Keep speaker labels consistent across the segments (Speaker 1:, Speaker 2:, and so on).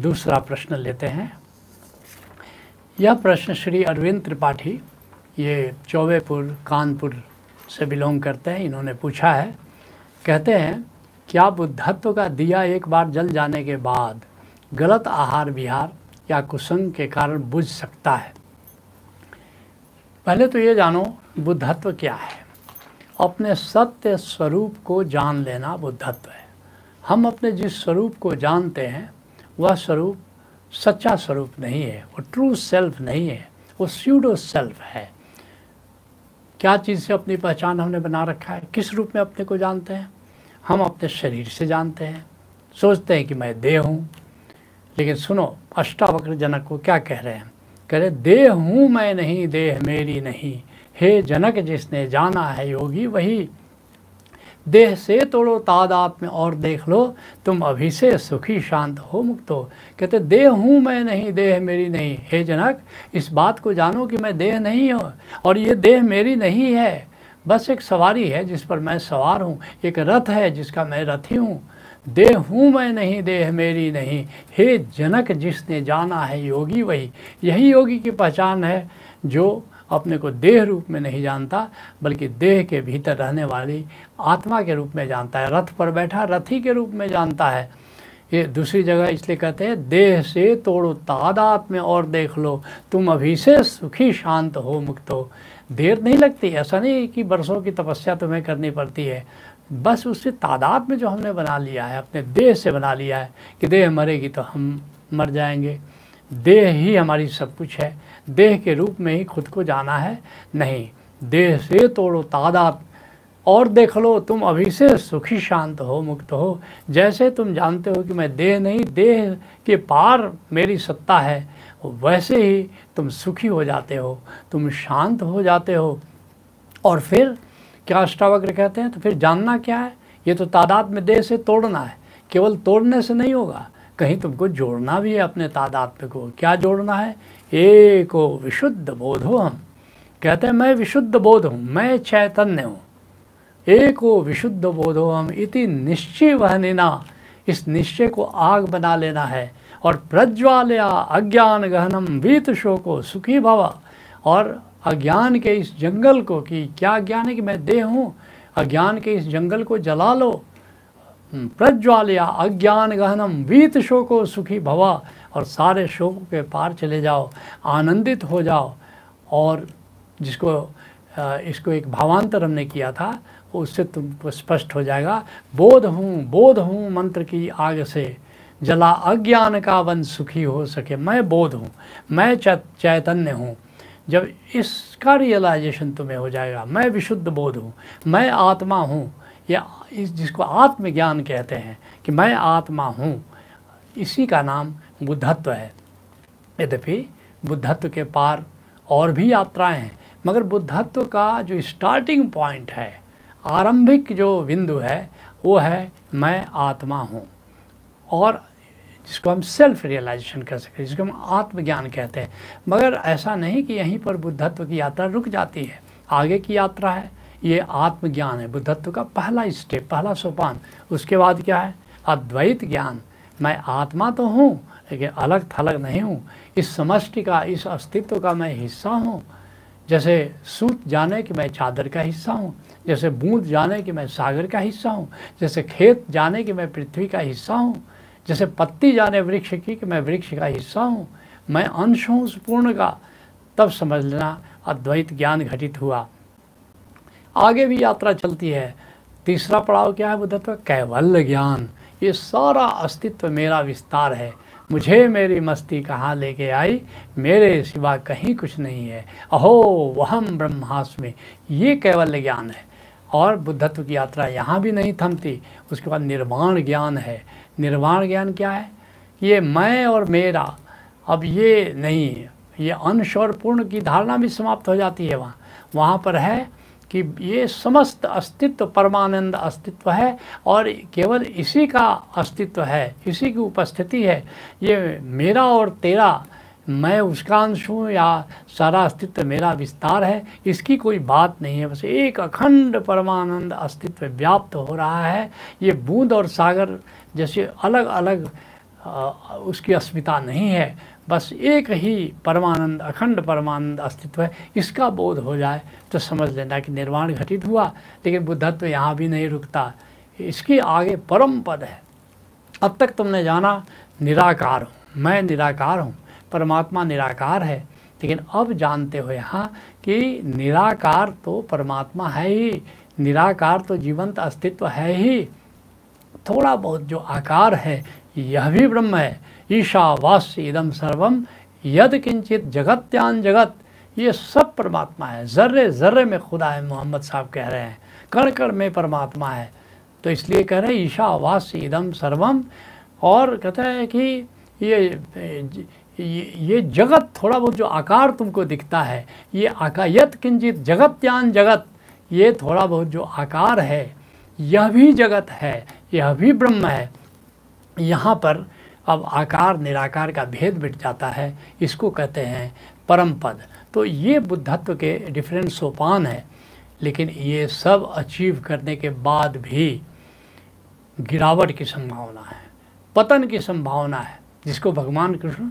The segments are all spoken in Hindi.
Speaker 1: दूसरा प्रश्न लेते हैं यह प्रश्न श्री अरविंद त्रिपाठी ये चौबेपुर कानपुर से बिलोंग करते हैं इन्होंने पूछा है कहते हैं क्या बुद्धत्व का दिया एक बार जल जाने के बाद गलत आहार विहार या कुसंग के कारण बुझ सकता है पहले तो ये जानो बुद्धत्व क्या है अपने सत्य स्वरूप को जान लेना बुद्धत्व है हम अपने जिस स्वरूप को जानते हैं वह स्वरूप सच्चा स्वरूप नहीं है वो ट्रू सेल्फ नहीं है वो स्यूडो सेल्फ है क्या चीज़ से अपनी पहचान हमने बना रखा है किस रूप में अपने को जानते हैं हम अपने शरीर से जानते हैं सोचते हैं कि मैं देह हूँ लेकिन सुनो अष्टावक्र जनक को क्या कह रहे हैं कह रहे देह हूँ मैं नहीं देह मेरी नहीं हे जनक जिसने जाना है योगी वही देह से तोड़ो तादात में और देख लो तुम अभी से सुखी शांत हो मुक्त हो कहते देह हूँ मैं नहीं देह मेरी नहीं हे जनक इस बात को जानो कि मैं देह नहीं हूँ और ये देह मेरी नहीं है बस एक सवारी है जिस पर मैं सवार हूँ एक रथ है जिसका मैं रथी हूँ देह हूँ मैं नहीं देह मेरी नहीं हे जनक जिसने जाना है योगी वही यही योगी की पहचान है जो अपने को देह रूप में नहीं जानता बल्कि देह के भीतर रहने वाली आत्मा के रूप में जानता है रथ पर बैठा रथी के रूप में जानता है ये दूसरी जगह इसलिए कहते हैं देह से तोड़ो तादात में और देख लो तुम अभी से सुखी शांत हो मुक्त हो देर नहीं लगती ऐसा नहीं कि बरसों की तपस्या तुम्हें करनी पड़ती है बस उससे तादाद में जो हमने बना लिया है अपने देह से बना लिया है कि देह मरेगी तो हम मर जाएंगे देह ही हमारी सब कुछ है देह के रूप में ही खुद को जाना है नहीं देह से तोड़ो तादाद और देख लो तुम अभी से सुखी शांत हो मुक्त हो जैसे तुम जानते हो कि मैं देह नहीं देह के पार मेरी सत्ता है वैसे ही तुम सुखी हो जाते हो तुम शांत हो जाते हो और फिर क्या अष्टावक्र कहते हैं तो फिर जानना क्या है ये तो तादाद में देह से तोड़ना है केवल तोड़ने से नहीं होगा कहीं तुमको जोड़ना भी है अपने तादात्म्य को क्या जोड़ना है एक विशुद्ध बोध हो हम कहते हैं मैं विशुद्ध बोध हूँ मैं चैतन्य हूँ ओ विशुद्ध बोधो हम इति निश्चय वहनिना इस निश्चय को आग बना लेना है और प्रज्वालया अज्ञान गहनम वीत शोको सुखी भवा और अज्ञान के इस जंगल को कि क्या ज्ञान है कि मैं देह हूँ अज्ञान के इस जंगल को जला लो हम्म, प्रज्वालया अज्ञान गहनम वीत शोको सुखी भवा और सारे शोक के पार चले जाओ आनंदित हो जाओ और जिसको इसको एक भावांतर हमने किया था उससे तुम स्पष्ट हो जाएगा बोध हूँ बोध हूँ मंत्र की आग से जला अज्ञान का वन सुखी हो सके मैं बोध हूँ मैं चैतन्य हूँ जब इसका रियलाइजेशन तुम्हें हो जाएगा मैं विशुद्ध बोध हूँ मैं आत्मा हूँ या इस जिसको आत्मज्ञान कहते हैं कि मैं आत्मा हूँ इसी का नाम बुद्धत्व है यद्यपि बुद्धत्व के पार और भी यात्राएं हैं मगर बुद्धत्व का जो स्टार्टिंग पॉइंट है आरंभिक जो बिंदु है वो है मैं आत्मा हूँ और जिसको हम सेल्फ रियलाइजेशन कर सकते हैं जिसको हम आत्मज्ञान कहते हैं मगर ऐसा नहीं कि यहीं पर बुद्धत्व की यात्रा रुक जाती है आगे की यात्रा है ये आत्मज्ञान है बुद्धत्व का पहला स्टेप पहला सोपान उसके बाद क्या है अद्वैत ज्ञान मैं आत्मा तो हूँ लेकिन अलग थलग नहीं हूँ इस समष्टि का इस अस्तित्व का मैं हिस्सा हूँ जैसे सूत जाने कि मैं चादर का हिस्सा हूँ जैसे बूंद जाने कि मैं सागर का हिस्सा हूँ जैसे खेत जाने कि मैं पृथ्वी का हिस्सा हूँ जैसे पत्ती जाने वृक्ष की कि मैं वृक्ष का हिस्सा हूँ मैं अंश हूँ उस पूर्ण का तब समझ लेना अद्वैत ज्ञान घटित हुआ आगे भी यात्रा चलती है तीसरा पड़ाव क्या है बुद्धत्व कैवल्य ज्ञान ये सारा अस्तित्व मेरा विस्तार है मुझे मेरी मस्ती कहाँ लेके आई मेरे सिवा कहीं कुछ नहीं है अहो वहम ब्रह्मास्मि ये कैवल्य ज्ञान है और बुद्धत्व की यात्रा यहाँ भी नहीं थमती उसके बाद निर्वाण ज्ञान है निर्वाण ज्ञान क्या है ये मैं और मेरा अब ये नहीं ये अंश और पूर्ण की धारणा भी समाप्त हो जाती है वहाँ वहाँ पर है कि ये समस्त अस्तित्व परमानंद अस्तित्व है और केवल इसी का अस्तित्व है इसी की उपस्थिति है ये मेरा और तेरा मैं उसका अंश हूँ या सारा अस्तित्व मेरा विस्तार है इसकी कोई बात नहीं है बस एक अखंड परमानंद अस्तित्व व्याप्त हो रहा है ये बूंद और सागर जैसे अलग अलग उसकी अस्मिता नहीं है बस एक ही परमानंद अखंड परमानंद अस्तित्व है इसका बोध हो जाए तो समझ लेना कि निर्वाण घटित हुआ लेकिन बुद्धत्व यहाँ भी नहीं रुकता इसके आगे परम पद है अब तक तुमने जाना निराकार हूँ मैं निराकार हूँ परमात्मा निराकार है लेकिन अब जानते हो यहाँ कि निराकार तो परमात्मा है ही निराकार तो जीवंत अस्तित्व है ही थोड़ा बहुत जो आकार है यह भी ब्रह्म है ईशावास्य इदम सर्वम यद किंचित जगत्यान जगत ये सब परमात्मा है ज़र्रे ज़र्रे में खुदा है मोहम्मद साहब कह रहे हैं कण कण में परमात्मा है तो इसलिए कह रहे हैं ईशावास्य इदम सर्वम और कहते हैं कि ये ये, जगत थोड़ा बहुत जो आकार तुमको दिखता है ये आकायत किंचित जगत त्यान जगत ये थोड़ा बहुत जो आकार है यह भी जगत है यह भी ब्रह्म है यहाँ पर अब आकार निराकार का भेद मिट जाता है इसको कहते हैं परम पद तो ये बुद्धत्व के डिफरेंट सोपान है लेकिन ये सब अचीव करने के बाद भी गिरावट की संभावना है पतन की संभावना है जिसको भगवान कृष्ण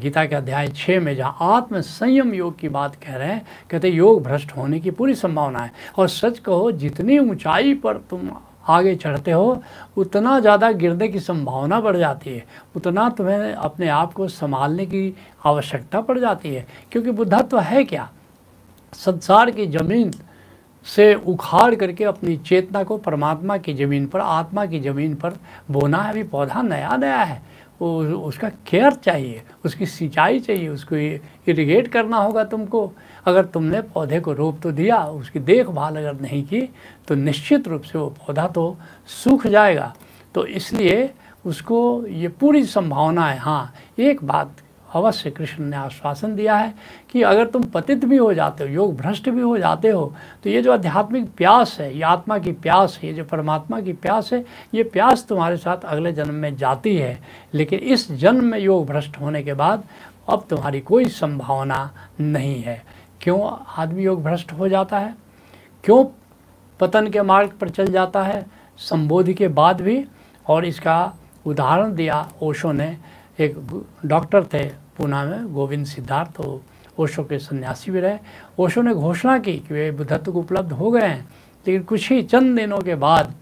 Speaker 1: गीता के अध्याय छः में जहाँ आत्म संयम योग की बात कह रहे हैं कहते योग भ्रष्ट होने की पूरी संभावना है और सच कहो जितनी ऊंचाई पर तुम आगे चढ़ते हो उतना ज़्यादा गिरने की संभावना बढ़ जाती है उतना तुम्हें अपने आप को संभालने की आवश्यकता पड़ जाती है क्योंकि बुद्धत्व है क्या संसार की जमीन से उखाड़ करके अपनी चेतना को परमात्मा की ज़मीन पर आत्मा की ज़मीन पर बोना है अभी पौधा नया नया है उसका केयर चाहिए उसकी सिंचाई चाहिए उसको इरिगेट करना होगा तुमको अगर तुमने पौधे को रोप तो दिया उसकी देखभाल अगर नहीं की तो निश्चित रूप से वो पौधा तो सूख जाएगा तो इसलिए उसको ये पूरी संभावना है हाँ एक बात अवश्य कृष्ण ने आश्वासन दिया है कि अगर तुम पतित भी हो जाते हो योग भ्रष्ट भी हो जाते हो तो ये जो आध्यात्मिक प्यास है ये आत्मा की प्यास है ये जो परमात्मा की प्यास है ये प्यास तुम्हारे साथ अगले जन्म में जाती है लेकिन इस जन्म में योग भ्रष्ट होने के बाद अब तुम्हारी कोई संभावना नहीं है क्यों आदमी योग भ्रष्ट हो जाता है क्यों पतन के मार्ग पर चल जाता है संबोधि के बाद भी और इसका उदाहरण दिया ओशो ने एक डॉक्टर थे पूना में गोविंद सिद्धार्थ तो ओशो के सन्यासी भी रहे ओशो ने घोषणा की कि वे बुद्धत्व को उपलब्ध हो गए हैं लेकिन कुछ ही चंद दिनों के बाद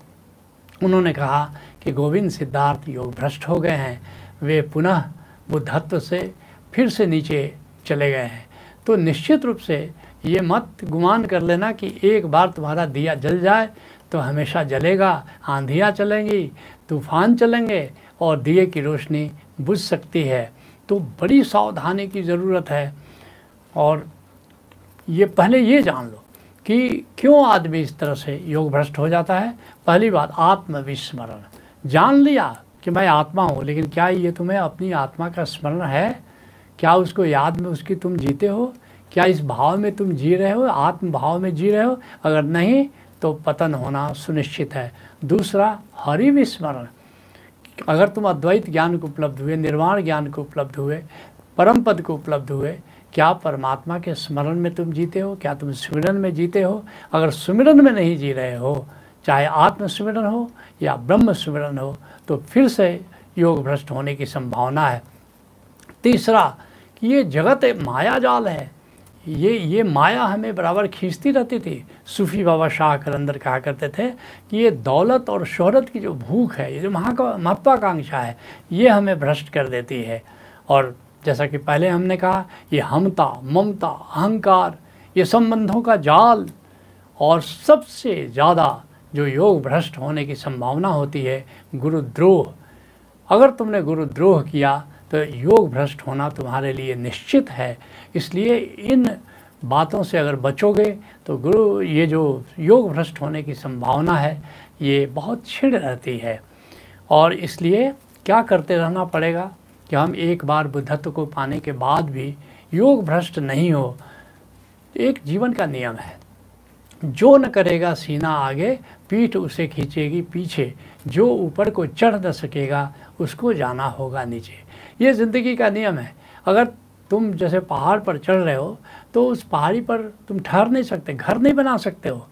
Speaker 1: उन्होंने कहा कि गोविंद सिद्धार्थ योग भ्रष्ट हो गए हैं वे पुनः बुद्धत्व से फिर से नीचे चले गए हैं तो निश्चित रूप से ये मत गुमान कर लेना कि एक बार तुम्हारा दिया जल जाए तो हमेशा जलेगा आंधियाँ चलेंगी तूफान चलेंगे और दिए की रोशनी बुझ सकती है तो बड़ी सावधानी की ज़रूरत है और ये पहले ये जान लो कि क्यों आदमी इस तरह से योग भ्रष्ट हो जाता है पहली बात आत्मविस्मरण जान लिया कि मैं आत्मा हूँ लेकिन क्या ये तुम्हें अपनी आत्मा का स्मरण है क्या उसको याद में उसकी तुम जीते हो क्या इस भाव में तुम जी रहे हो आत्म भाव में जी रहे हो अगर नहीं तो पतन होना सुनिश्चित है दूसरा हरि विस्मरण अगर तुम अद्वैत ज्ञान को उपलब्ध हुए निर्वाण ज्ञान को उपलब्ध हुए परम पद को उपलब्ध हुए क्या परमात्मा के स्मरण में तुम जीते हो क्या तुम सुमिरन में जीते हो अगर सुमिरन में नहीं जी रहे हो चाहे आत्म सुमिरन हो या ब्रह्म सुमिरन हो तो फिर से योग भ्रष्ट होने की संभावना है तीसरा कि ये जगत माया जाल है ये ये माया हमें बराबर खींचती रहती थी सूफी बाबा शाह कलंदर कहा करते थे कि ये दौलत और शोहरत की जो भूख है ये जो महा महत्वाकांक्षा है ये हमें भ्रष्ट कर देती है और जैसा कि पहले हमने कहा ये हमता ममता अहंकार ये संबंधों का जाल और सबसे ज़्यादा जो योग भ्रष्ट होने की संभावना होती है गुरुद्रोह अगर तुमने गुरुद्रोह किया तो योग भ्रष्ट होना तुम्हारे लिए निश्चित है इसलिए इन बातों से अगर बचोगे तो गुरु ये जो योग भ्रष्ट होने की संभावना है ये बहुत छिड़ रहती है और इसलिए क्या करते रहना पड़ेगा कि हम एक बार बुद्धत्व को पाने के बाद भी योग भ्रष्ट नहीं हो एक जीवन का नियम है जो न करेगा सीना आगे पीठ उसे खींचेगी पीछे जो ऊपर को चढ़ न सकेगा उसको जाना होगा नीचे ये ज़िंदगी का नियम है अगर तुम जैसे पहाड़ पर चढ़ रहे हो तो उस पहाड़ी पर तुम ठहर नहीं सकते घर नहीं बना सकते हो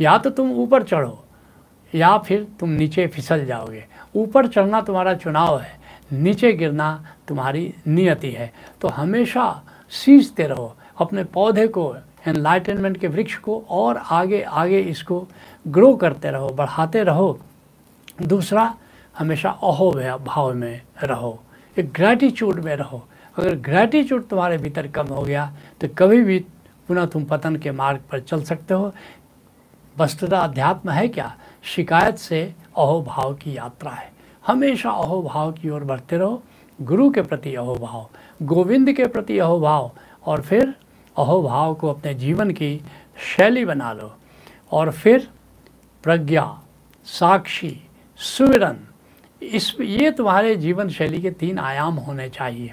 Speaker 1: या तो तुम ऊपर चढ़ो या फिर तुम नीचे फिसल जाओगे ऊपर चढ़ना तुम्हारा चुनाव है नीचे गिरना तुम्हारी नियति है तो हमेशा सींचते रहो अपने पौधे को एनलाइटनमेंट के वृक्ष को और आगे आगे इसको ग्रो करते रहो बढ़ाते रहो दूसरा हमेशा अहो भाव में रहो कि ग्रैटिट्यूड में रहो अगर ग्रैटिट्यूड तुम्हारे भीतर कम हो गया तो कभी भी पुनः तुम पतन के मार्ग पर चल सकते हो वस्तुता अध्यात्म है क्या शिकायत से अहोभाव की यात्रा है हमेशा अहोभाव की ओर बढ़ते रहो गुरु के प्रति अहोभाव गोविंद के प्रति अहोभाव और फिर अहोभाव को अपने जीवन की शैली बना लो और फिर प्रज्ञा साक्षी सुविरन इस ये तुम्हारे जीवन शैली के तीन आयाम होने चाहिए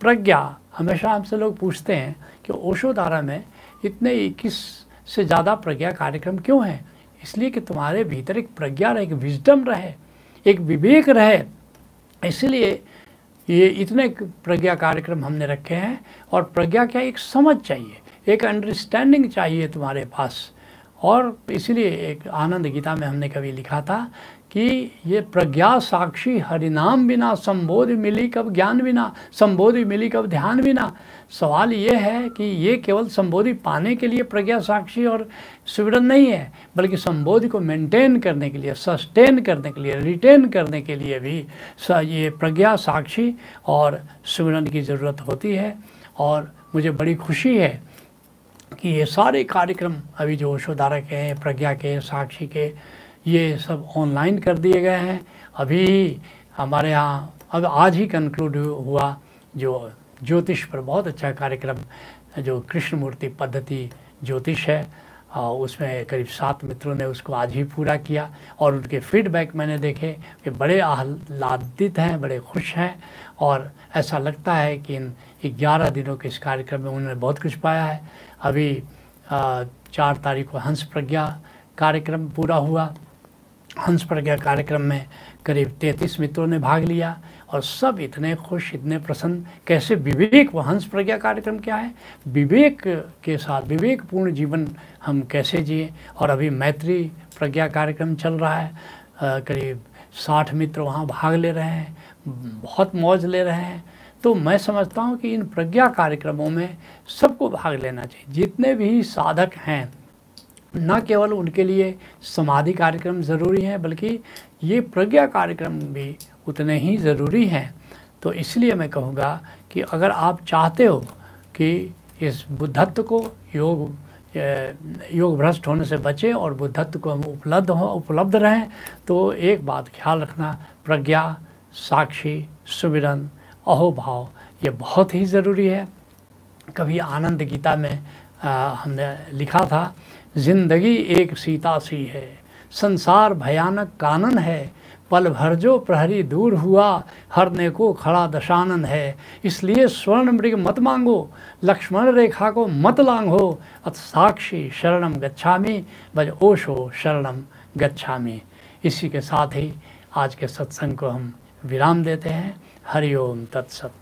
Speaker 1: प्रज्ञा हमेशा हमसे लोग पूछते हैं कि ओशोधारा में इतने इक्कीस से ज़्यादा प्रज्ञा कार्यक्रम क्यों हैं इसलिए कि तुम्हारे भीतर एक प्रज्ञा रहे एक विजडम रहे एक विवेक रहे इसलिए ये इतने प्रज्ञा कार्यक्रम हमने रखे हैं और प्रज्ञा क्या एक समझ चाहिए एक अंडरस्टैंडिंग चाहिए तुम्हारे पास और इसलिए एक आनंद गीता में हमने कभी लिखा था कि ये प्रज्ञा साक्षी हरिनाम बिना संबोध मिली कब ज्ञान बिना संबोधि मिली कब ध्यान बिना सवाल ये है कि ये केवल संबोधि पाने के लिए प्रज्ञा साक्षी और सुविधन नहीं है बल्कि संबोधि को मेंटेन करने के लिए सस्टेन करने के लिए रिटेन करने के लिए भी ये प्रज्ञा साक्षी और सुविधन की ज़रूरत होती है और मुझे बड़ी खुशी है कि ये सारे कार्यक्रम अभी जो शोधारा हैं प्रज्ञा के साक्षी के ये सब ऑनलाइन कर दिए गए हैं अभी हमारे यहाँ अब आज ही कंक्लूड हुआ जो ज्योतिष पर बहुत अच्छा कार्यक्रम जो कृष्णमूर्ति पद्धति ज्योतिष है और उसमें करीब सात मित्रों ने उसको आज ही पूरा किया और उनके फीडबैक मैंने देखे कि बड़े आह्लादित हैं बड़े खुश हैं और ऐसा लगता है कि इन ग्यारह दिनों के इस कार्यक्रम में उन्होंने बहुत कुछ पाया है अभी चार तारीख को हंस प्रज्ञा कार्यक्रम पूरा हुआ हंस पर गया कार्यक्रम में करीब तैंतीस मित्रों ने भाग लिया और सब इतने खुश इतने प्रसन्न कैसे विवेक व हंस प्रज्ञा कार्यक्रम क्या है विवेक के साथ विवेकपूर्ण जीवन हम कैसे जिए और अभी मैत्री प्रज्ञा कार्यक्रम चल रहा है करीब साठ मित्र वहाँ भाग ले रहे हैं बहुत मौज ले रहे हैं तो मैं समझता हूँ कि इन प्रज्ञा कार्यक्रमों में सबको भाग लेना चाहिए जितने भी साधक हैं न केवल उनके लिए समाधि कार्यक्रम ज़रूरी है बल्कि ये प्रज्ञा कार्यक्रम भी उतने ही ज़रूरी हैं तो इसलिए मैं कहूँगा कि अगर आप चाहते हो कि इस बुद्धत्व को योग योग भ्रष्ट होने से बचें और बुद्धत्व को हम उपलब्ध हों उपलब्ध रहें तो एक बात ख्याल रखना प्रज्ञा साक्षी सुविरन अहोभाव ये बहुत ही ज़रूरी है कभी आनंद गीता में आ, हमने लिखा था जिंदगी एक सीता सी है संसार भयानक कानन है पल भर जो प्रहरी दूर हुआ हरने को खड़ा दशानन है इसलिए स्वर्ण मृग मत मांगो लक्ष्मण रेखा को मत लांगो अत साक्षी शरणम गच्छामी बज ओशो शरणम गच्छामी इसी के साथ ही आज के सत्संग को हम विराम देते हैं हरिओम तत्सत